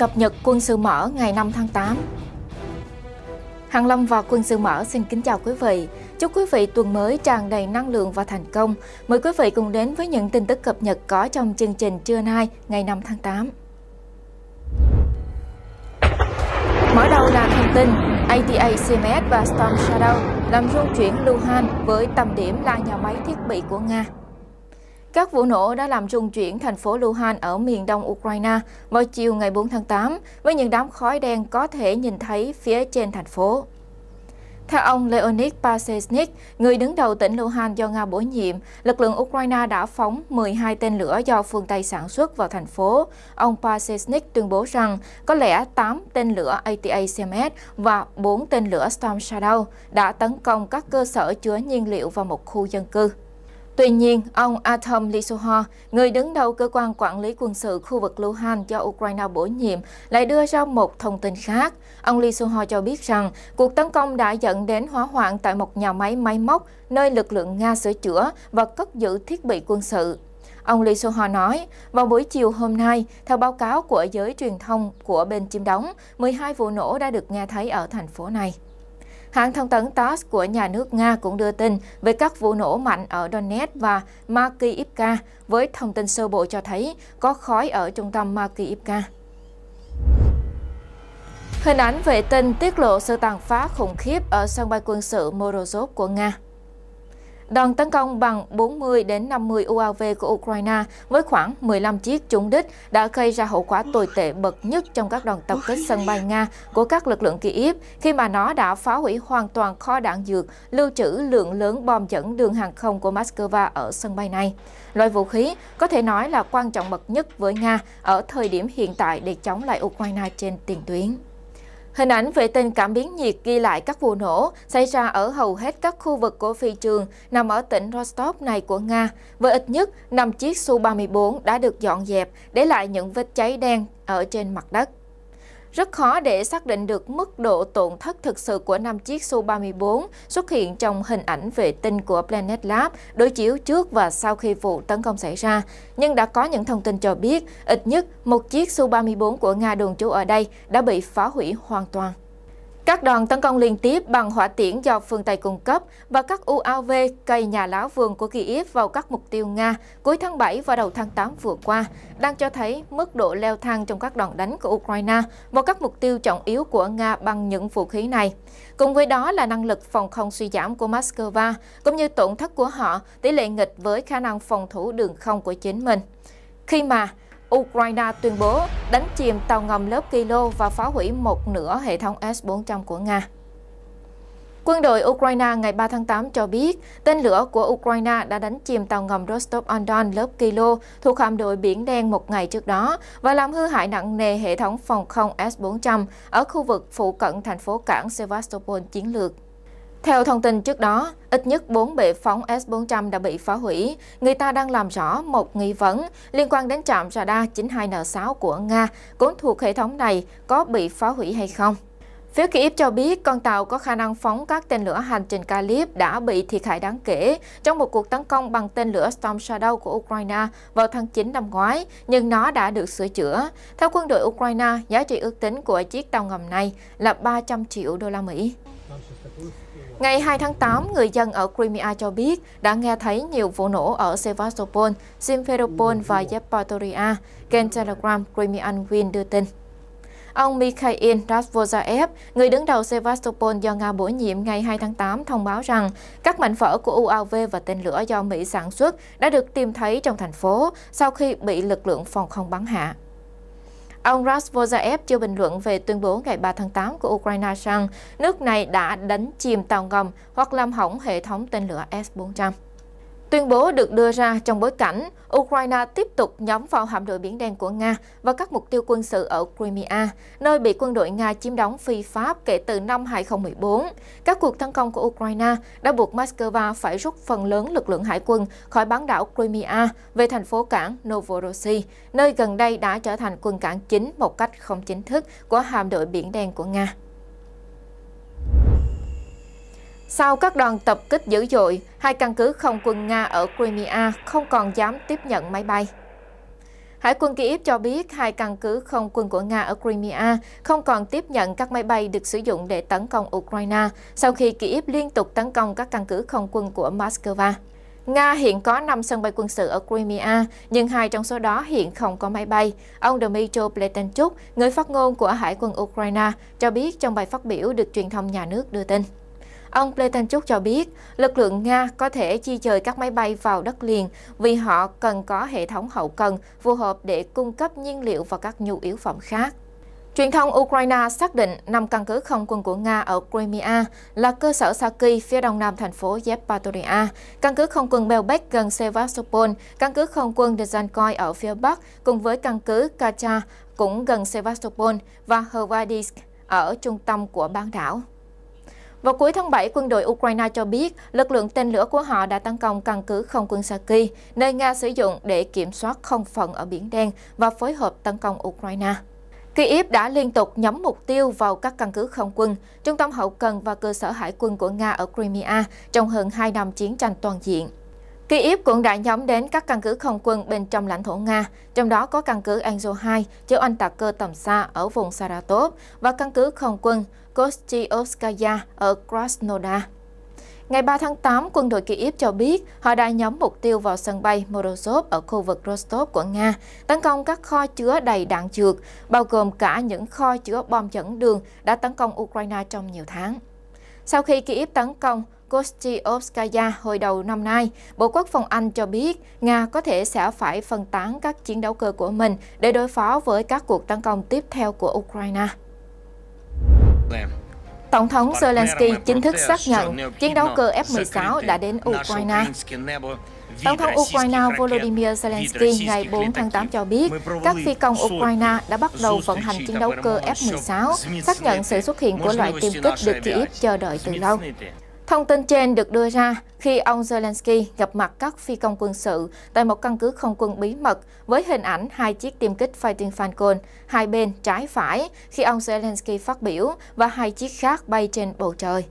Cập nhật quân sự mở ngày 5 tháng 8 Hàng Lâm và Quân sự mở xin kính chào quý vị. Chúc quý vị tuần mới tràn đầy năng lượng và thành công. Mời quý vị cùng đến với những tin tức cập nhật có trong chương trình trưa nay ngày 5 tháng 8. Mở đầu là thông tin ATA CMS và Storm Shadow làm rung chuyển Luhan với tầm điểm là nhà máy thiết bị của Nga. Các vụ nổ đã làm rung chuyển thành phố Luhan ở miền đông Ukraine vào chiều ngày 4 tháng 8 với những đám khói đen có thể nhìn thấy phía trên thành phố. Theo ông Leonid Pasechnik, người đứng đầu tỉnh Luhan do Nga bổ nhiệm, lực lượng Ukraine đã phóng 12 tên lửa do phương Tây sản xuất vào thành phố. Ông Pasechnik tuyên bố rằng có lẽ 8 tên lửa ATACMS và 4 tên lửa Storm Shadow đã tấn công các cơ sở chứa nhiên liệu và một khu dân cư. Tuy nhiên, ông Atom Lisuho, người đứng đầu cơ quan quản lý quân sự khu vực Luhansk cho Ukraine bổ nhiệm, lại đưa ra một thông tin khác. Ông Lisuho cho biết rằng cuộc tấn công đã dẫn đến hỏa hoạn tại một nhà máy máy móc nơi lực lượng Nga sửa chữa và cất giữ thiết bị quân sự. Ông Lee Soho nói, vào buổi chiều hôm nay, theo báo cáo của giới truyền thông của bên chiếm đóng, 12 vụ nổ đã được nghe thấy ở thành phố này. Hãng thông tấn TASS của nhà nước Nga cũng đưa tin về các vụ nổ mạnh ở Donetsk và Makiivka, với thông tin sơ bộ cho thấy có khói ở trung tâm Makiivka. Hình ảnh vệ tinh tiết lộ sự tàn phá khủng khiếp ở sân bay quân sự Morozov của Nga. Đòn tấn công bằng 40 đến 50 UAV của Ukraine với khoảng 15 chiếc trúng đích đã gây ra hậu quả tồi tệ bậc nhất trong các đòn tập kích sân bay Nga của các lực lượng Kyiv khi mà nó đã phá hủy hoàn toàn kho đạn dược lưu trữ lượng lớn bom dẫn đường hàng không của Moscow ở sân bay này. Loại vũ khí có thể nói là quan trọng bậc nhất với Nga ở thời điểm hiện tại để chống lại Ukraine trên tiền tuyến. Hình ảnh vệ tinh cảm biến nhiệt ghi lại các vụ nổ xảy ra ở hầu hết các khu vực của phi trường nằm ở tỉnh Rostov này của Nga, với ít nhất 5 chiếc Su-34 đã được dọn dẹp, để lại những vết cháy đen ở trên mặt đất. Rất khó để xác định được mức độ tổn thất thực sự của năm chiếc Su-34 xuất hiện trong hình ảnh vệ tinh của Planet Lab đối chiếu trước và sau khi vụ tấn công xảy ra, nhưng đã có những thông tin cho biết ít nhất một chiếc Su-34 của Nga đồn trú ở đây đã bị phá hủy hoàn toàn. Các đoàn tấn công liên tiếp bằng hỏa tiễn do phương Tây cung cấp và các UAV cây nhà lá vườn của Kyiv vào các mục tiêu Nga cuối tháng 7 và đầu tháng 8 vừa qua đang cho thấy mức độ leo thang trong các đòn đánh của Ukraine vào các mục tiêu trọng yếu của Nga bằng những vũ khí này. Cùng với đó là năng lực phòng không suy giảm của Moscow cũng như tổn thất của họ tỷ lệ nghịch với khả năng phòng thủ đường không của chính mình. Khi mà Ukraine tuyên bố đánh chìm tàu ngầm lớp Kilo và phá hủy một nửa hệ thống S-400 của Nga. Quân đội Ukraine ngày 3 tháng 8 cho biết tên lửa của Ukraine đã đánh chìm tàu ngầm Rostov-on-Don lớp Kilo thuộc hạm đội Biển Đen một ngày trước đó và làm hư hại nặng nề hệ thống phòng không S-400 ở khu vực phụ cận thành phố cảng Sevastopol chiến lược. Theo thông tin trước đó, ít nhất 4 bệ phóng S-400 đã bị phá hủy. Người ta đang làm rõ một nghi vấn liên quan đến trạm radar 92N6 của Nga cũng thuộc hệ thống này có bị phá hủy hay không. Phía Kyiv cho biết con tàu có khả năng phóng các tên lửa hành trình Kalib đã bị thiệt hại đáng kể trong một cuộc tấn công bằng tên lửa Storm Shadow của Ukraine vào tháng 9 năm ngoái, nhưng nó đã được sửa chữa. Theo quân đội Ukraine, giá trị ước tính của chiếc tàu ngầm này là 300 triệu đô la Mỹ. Ngày 2 tháng 8, người dân ở Crimea cho biết đã nghe thấy nhiều vụ nổ ở Sevastopol, Simferopol và Yevpatoria, kênh Telegram Crimean Win đưa tin. Ông Mikhail Radvozaev, người đứng đầu Sevastopol do Nga bổ nhiệm ngày 2 tháng 8, thông báo rằng các mảnh vỡ của UAV và tên lửa do Mỹ sản xuất đã được tìm thấy trong thành phố sau khi bị lực lượng phòng không bắn hạ. Ông Rasvozaev chưa bình luận về tuyên bố ngày 3 tháng 8 của Ukraine rằng nước này đã đánh chìm tàu ngầm hoặc làm hỏng hệ thống tên lửa S-400. Tuyên bố được đưa ra trong bối cảnh Ukraine tiếp tục nhóm vào hạm đội Biển Đen của Nga và các mục tiêu quân sự ở Crimea, nơi bị quân đội Nga chiếm đóng phi Pháp kể từ năm 2014. Các cuộc tấn công của Ukraine đã buộc Moscow phải rút phần lớn lực lượng hải quân khỏi bán đảo Crimea về thành phố cảng Novorossiy, nơi gần đây đã trở thành quân cảng chính một cách không chính thức của hạm đội Biển Đen của Nga. Sau các đoàn tập kích dữ dội, hai căn cứ không quân Nga ở Crimea không còn dám tiếp nhận máy bay. Hải quân Kyiv cho biết hai căn cứ không quân của Nga ở Crimea không còn tiếp nhận các máy bay được sử dụng để tấn công Ukraine sau khi Kyiv liên tục tấn công các căn cứ không quân của Moscow. Nga hiện có 5 sân bay quân sự ở Crimea, nhưng hai trong số đó hiện không có máy bay. Ông Dmytro Pletenchuk, người phát ngôn của Hải quân Ukraine, cho biết trong bài phát biểu được truyền thông nhà nước đưa tin. Ông Lê Thanh Trúc cho biết, lực lượng Nga có thể chi dời các máy bay vào đất liền vì họ cần có hệ thống hậu cần phù hợp để cung cấp nhiên liệu và các nhu yếu phẩm khác. Truyền thông Ukraine xác định năm căn cứ không quân của Nga ở Crimea là cơ sở Saki phía đông nam thành phố Yevpatoria, căn cứ không quân Belbek gần Sevastopol, căn cứ không quân Dzhankoy ở phía bắc cùng với căn cứ Kacha cũng gần Sevastopol và Hvatovsk ở trung tâm của bán đảo. Vào cuối tháng 7, quân đội Ukraine cho biết lực lượng tên lửa của họ đã tấn công căn cứ không quân Saki, nơi Nga sử dụng để kiểm soát không phận ở Biển Đen và phối hợp tấn công Ukraine. Kyiv đã liên tục nhắm mục tiêu vào các căn cứ không quân, trung tâm hậu cần và cơ sở hải quân của Nga ở Crimea trong hơn 2 năm chiến tranh toàn diện. Kyiv cũng đã nhắm đến các căn cứ không quân bên trong lãnh thổ Nga, trong đó có căn cứ Angel 2 chứa oanh tạc cơ tầm xa ở vùng Saratov và căn cứ không quân Kostiovskaya ở Krasnodar. Ngày 3 tháng 8, quân đội Kyiv cho biết họ đã nhắm mục tiêu vào sân bay Morozov ở khu vực Rostov của Nga, tấn công các kho chứa đầy đạn dược, bao gồm cả những kho chứa bom dẫn đường đã tấn công Ukraine trong nhiều tháng. Sau khi Kyiv tấn công Kostiovskaya hồi đầu năm nay, Bộ Quốc phòng Anh cho biết Nga có thể sẽ phải phân tán các chiến đấu cơ của mình để đối phó với các cuộc tấn công tiếp theo của Ukraine. Tổng thống Zelensky chính thức xác nhận chiến đấu cơ F-16 đã đến Ukraine. Tổng thống Ukraine Volodymyr Zelensky ngày 4 tháng 8 cho biết các phi công Ukraine đã bắt đầu vận hành chiến đấu cơ F-16, xác nhận sự xuất hiện của loại tiêm kích được Kyiv chờ đợi từ lâu. Thông tin trên được đưa ra khi ông Zelensky gặp mặt các phi công quân sự tại một căn cứ không quân bí mật với hình ảnh hai chiếc tiêm kích Fighting Falcon, hai bên trái phải khi ông Zelensky phát biểu và hai chiếc khác bay trên bầu trời.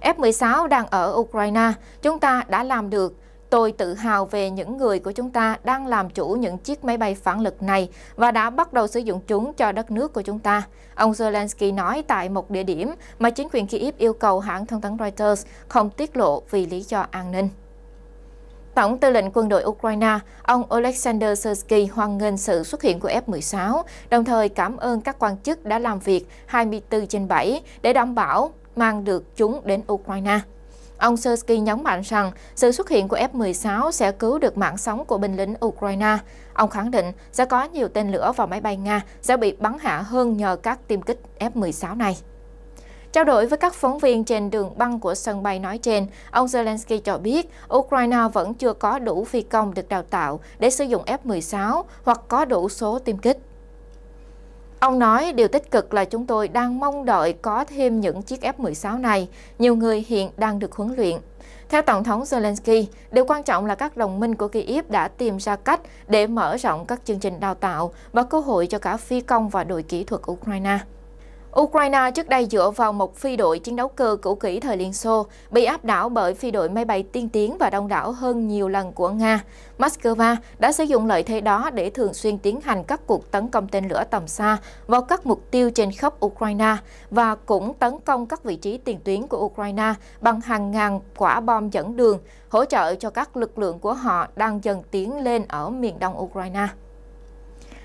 F-16 đang ở Ukraine, chúng ta đã làm được, Tôi tự hào về những người của chúng ta đang làm chủ những chiếc máy bay phản lực này và đã bắt đầu sử dụng chúng cho đất nước của chúng ta. Ông Zelensky nói tại một địa điểm mà chính quyền Kyiv yêu cầu hãng thông tấn Reuters không tiết lộ vì lý do an ninh. Tổng tư lệnh quân đội Ukraine, ông Oleksandr Sersky hoan nghênh sự xuất hiện của F-16, đồng thời cảm ơn các quan chức đã làm việc 24 trên 7 để đảm bảo mang được chúng đến Ukraine. Ông Sersky nhấn mạnh rằng sự xuất hiện của F-16 sẽ cứu được mạng sống của binh lính Ukraine. Ông khẳng định sẽ có nhiều tên lửa và máy bay Nga sẽ bị bắn hạ hơn nhờ các tiêm kích F-16 này. Trao đổi với các phóng viên trên đường băng của sân bay nói trên, ông Zelensky cho biết Ukraine vẫn chưa có đủ phi công được đào tạo để sử dụng F-16 hoặc có đủ số tiêm kích. Ông nói điều tích cực là chúng tôi đang mong đợi có thêm những chiếc F-16 này. Nhiều người hiện đang được huấn luyện. Theo Tổng thống Zelensky, điều quan trọng là các đồng minh của Kyiv đã tìm ra cách để mở rộng các chương trình đào tạo và cơ hội cho cả phi công và đội kỹ thuật Ukraine. Ukraine trước đây dựa vào một phi đội chiến đấu cơ cũ kỹ thời Liên Xô, bị áp đảo bởi phi đội máy bay tiên tiến và đông đảo hơn nhiều lần của Nga. Moscow đã sử dụng lợi thế đó để thường xuyên tiến hành các cuộc tấn công tên lửa tầm xa vào các mục tiêu trên khắp Ukraine và cũng tấn công các vị trí tiền tuyến của Ukraine bằng hàng ngàn quả bom dẫn đường, hỗ trợ cho các lực lượng của họ đang dần tiến lên ở miền đông Ukraine.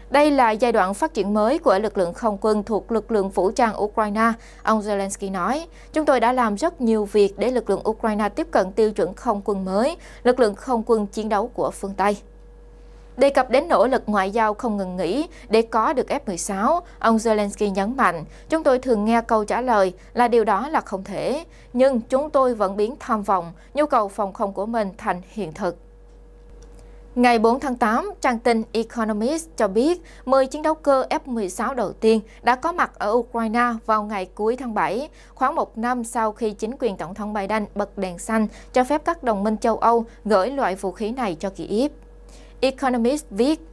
Đây là giai đoạn phát triển mới của lực lượng không quân thuộc lực lượng vũ trang Ukraine, ông Zelensky nói. Chúng tôi đã làm rất nhiều việc để lực lượng Ukraine tiếp cận tiêu chuẩn không quân mới, lực lượng không quân chiến đấu của phương Tây. Đề cập đến nỗ lực ngoại giao không ngừng nghỉ để có được F-16, ông Zelensky nhấn mạnh, chúng tôi thường nghe câu trả lời là điều đó là không thể, nhưng chúng tôi vẫn biến tham vọng, nhu cầu phòng không của mình thành hiện thực. Ngày 4 tháng 8, trang tin Economist cho biết 10 chiến đấu cơ F-16 đầu tiên đã có mặt ở Ukraine vào ngày cuối tháng 7, khoảng một năm sau khi chính quyền Tổng thống Biden bật đèn xanh cho phép các đồng minh châu Âu gửi loại vũ khí này cho Kyiv. Economist viết,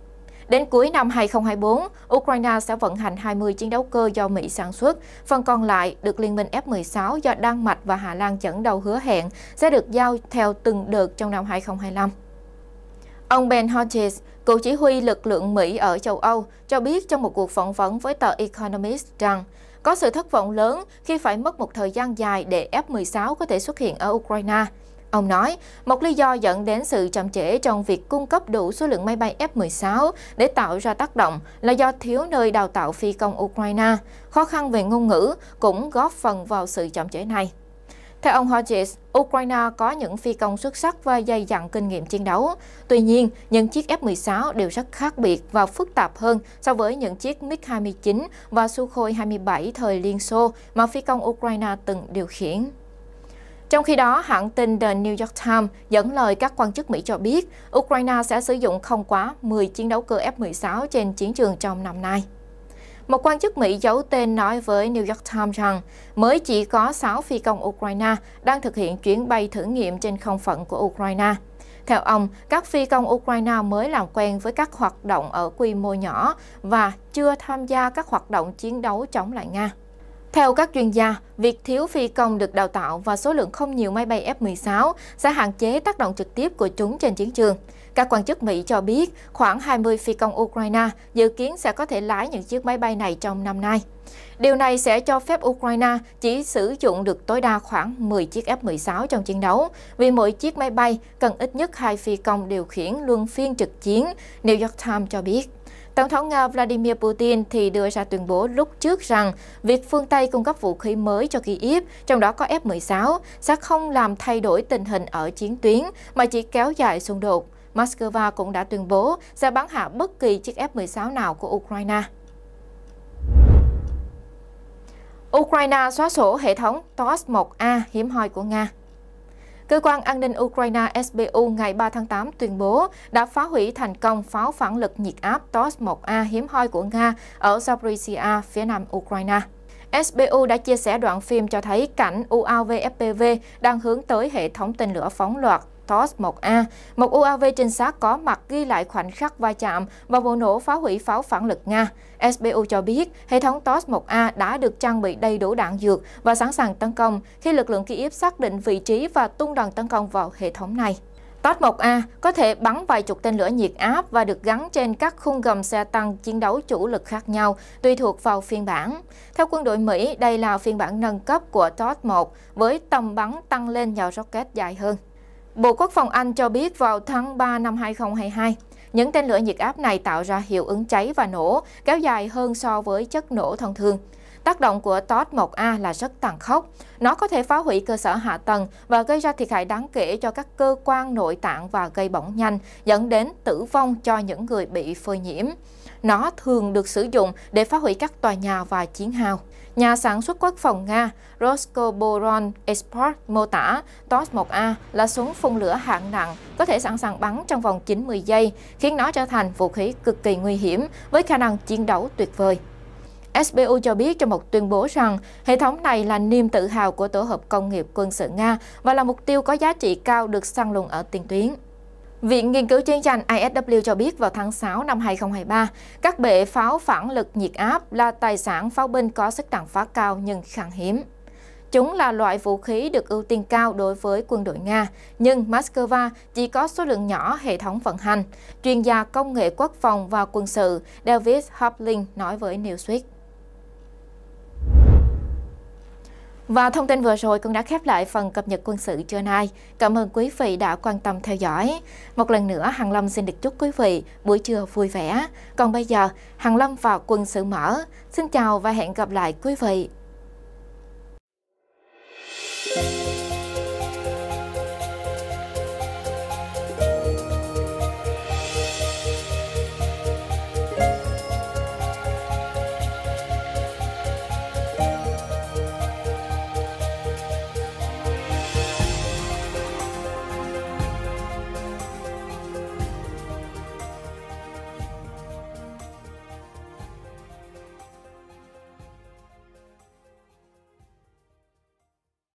Đến cuối năm 2024, Ukraine sẽ vận hành 20 chiến đấu cơ do Mỹ sản xuất. Phần còn lại được Liên minh F-16 do Đan Mạch và Hà Lan dẫn đầu hứa hẹn sẽ được giao theo từng đợt trong năm 2025. Ông Ben Hodges, cựu chỉ huy lực lượng Mỹ ở châu Âu, cho biết trong một cuộc phỏng vấn với tờ Economist rằng có sự thất vọng lớn khi phải mất một thời gian dài để F-16 có thể xuất hiện ở Ukraine. Ông nói, một lý do dẫn đến sự chậm trễ trong việc cung cấp đủ số lượng máy bay F-16 để tạo ra tác động là do thiếu nơi đào tạo phi công Ukraine. Khó khăn về ngôn ngữ cũng góp phần vào sự chậm trễ này. Theo ông Hodges, Ukraine có những phi công xuất sắc và dày dặn kinh nghiệm chiến đấu. Tuy nhiên, những chiếc F-16 đều rất khác biệt và phức tạp hơn so với những chiếc MiG-29 và Sukhoi 27 thời Liên Xô mà phi công Ukraine từng điều khiển. Trong khi đó, hãng tin The New York Times dẫn lời các quan chức Mỹ cho biết Ukraine sẽ sử dụng không quá 10 chiến đấu cơ F-16 trên chiến trường trong năm nay một quan chức Mỹ giấu tên nói với New York Times rằng mới chỉ có 6 phi công Ukraine đang thực hiện chuyến bay thử nghiệm trên không phận của Ukraine. Theo ông, các phi công Ukraine mới làm quen với các hoạt động ở quy mô nhỏ và chưa tham gia các hoạt động chiến đấu chống lại Nga. Theo các chuyên gia, việc thiếu phi công được đào tạo và số lượng không nhiều máy bay F-16 sẽ hạn chế tác động trực tiếp của chúng trên chiến trường. Các quan chức Mỹ cho biết khoảng 20 phi công Ukraine dự kiến sẽ có thể lái những chiếc máy bay này trong năm nay. Điều này sẽ cho phép Ukraine chỉ sử dụng được tối đa khoảng 10 chiếc F-16 trong chiến đấu, vì mỗi chiếc máy bay cần ít nhất hai phi công điều khiển luân phiên trực chiến, New York Times cho biết. Tổng thống Nga Vladimir Putin thì đưa ra tuyên bố lúc trước rằng việc phương Tây cung cấp vũ khí mới cho Kyiv, trong đó có F-16, sẽ không làm thay đổi tình hình ở chiến tuyến mà chỉ kéo dài xung đột. Moscow cũng đã tuyên bố sẽ bắn hạ bất kỳ chiếc F-16 nào của Ukraine. Ukraine xóa sổ hệ thống TOS-1A hiếm hoi của Nga Cơ quan an ninh Ukraine SBU ngày 3 tháng 8 tuyên bố đã phá hủy thành công pháo phản lực nhiệt áp TOS-1A hiếm hoi của Nga ở Zaporizhia, phía nam Ukraine. SBU đã chia sẻ đoạn phim cho thấy cảnh UAV FPV đang hướng tới hệ thống tên lửa phóng loạt TOS 1A. Một UAV trinh sát có mặt ghi lại khoảnh khắc va chạm và vụ nổ phá hủy pháo phản lực Nga. SBU cho biết hệ thống TOS 1A đã được trang bị đầy đủ đạn dược và sẵn sàng tấn công khi lực lượng Kyiv xác định vị trí và tung đòn tấn công vào hệ thống này. TOS 1A có thể bắn vài chục tên lửa nhiệt áp và được gắn trên các khung gầm xe tăng chiến đấu chủ lực khác nhau, tùy thuộc vào phiên bản. Theo quân đội Mỹ, đây là phiên bản nâng cấp của TOS 1 với tầm bắn tăng lên nhờ rocket dài hơn. Bộ Quốc phòng Anh cho biết vào tháng 3 năm 2022, những tên lửa nhiệt áp này tạo ra hiệu ứng cháy và nổ kéo dài hơn so với chất nổ thông thường. Tác động của TOT-1A là rất tàn khốc. Nó có thể phá hủy cơ sở hạ tầng và gây ra thiệt hại đáng kể cho các cơ quan nội tạng và gây bỏng nhanh, dẫn đến tử vong cho những người bị phơi nhiễm. Nó thường được sử dụng để phá hủy các tòa nhà và chiến hào. Nhà sản xuất quốc phòng Nga Roskoboron Export mô tả TOS-1A là súng phun lửa hạng nặng, có thể sẵn sàng bắn trong vòng 90 giây, khiến nó trở thành vũ khí cực kỳ nguy hiểm với khả năng chiến đấu tuyệt vời. SBU cho biết trong một tuyên bố rằng hệ thống này là niềm tự hào của tổ hợp công nghiệp quân sự Nga và là mục tiêu có giá trị cao được săn lùng ở tiền tuyến. Viện Nghiên cứu Chiến tranh ISW cho biết vào tháng 6 năm 2023, các bệ pháo phản lực nhiệt áp là tài sản pháo binh có sức tàn phá cao nhưng khan hiếm. Chúng là loại vũ khí được ưu tiên cao đối với quân đội Nga, nhưng Moscow chỉ có số lượng nhỏ hệ thống vận hành. Chuyên gia công nghệ quốc phòng và quân sự David Hoplin nói với Newsweek. Và thông tin vừa rồi cũng đã khép lại phần cập nhật quân sự trưa nay. Cảm ơn quý vị đã quan tâm theo dõi. Một lần nữa, Hằng Lâm xin được chúc quý vị buổi trưa vui vẻ. Còn bây giờ, Hằng Lâm và quân sự mở. Xin chào và hẹn gặp lại quý vị